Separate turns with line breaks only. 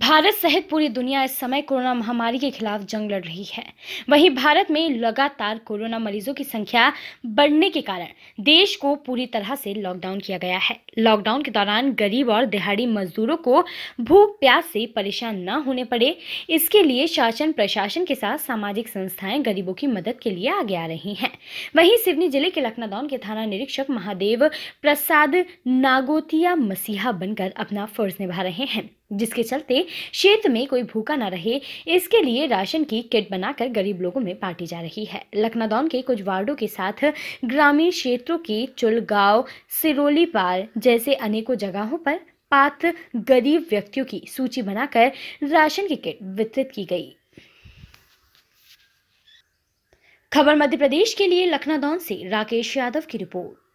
भारत सहित पूरी दुनिया इस समय कोरोना महामारी के खिलाफ जंग लड़ रही है वहीं भारत में लगातार कोरोना मरीजों की संख्या बढ़ने के कारण देश को पूरी तरह से लॉकडाउन किया गया है लॉकडाउन के दौरान गरीब और दिहाड़ी मजदूरों को भूख प्यास से परेशान न होने पड़े इसके लिए शासन प्रशासन के साथ सामाजिक संस्थाएं गरीबों की मदद के लिए आगे आ रही हैं वहीं सिवनी जिले के लखनादौन के थाना निरीक्षक महादेव प्रसाद नागोतिया मसीहा बनकर अपना फर्ज निभा रहे हैं जिसके चलते क्षेत्र में कोई भूखा ना रहे इसके लिए राशन की किट बनाकर गरीब लोगों में बांटी जा रही है लखनादौन के कुछ वार्डो के साथ ग्रामीण क्षेत्रों की चुलगांव सिरोली पार जैसे अनेकों जगहों पर पात्र गरीब व्यक्तियों की सूची बनाकर राशन की किट वितरित की गई खबर मध्य प्रदेश के लिए लखनादौन से राकेश यादव की रिपोर्ट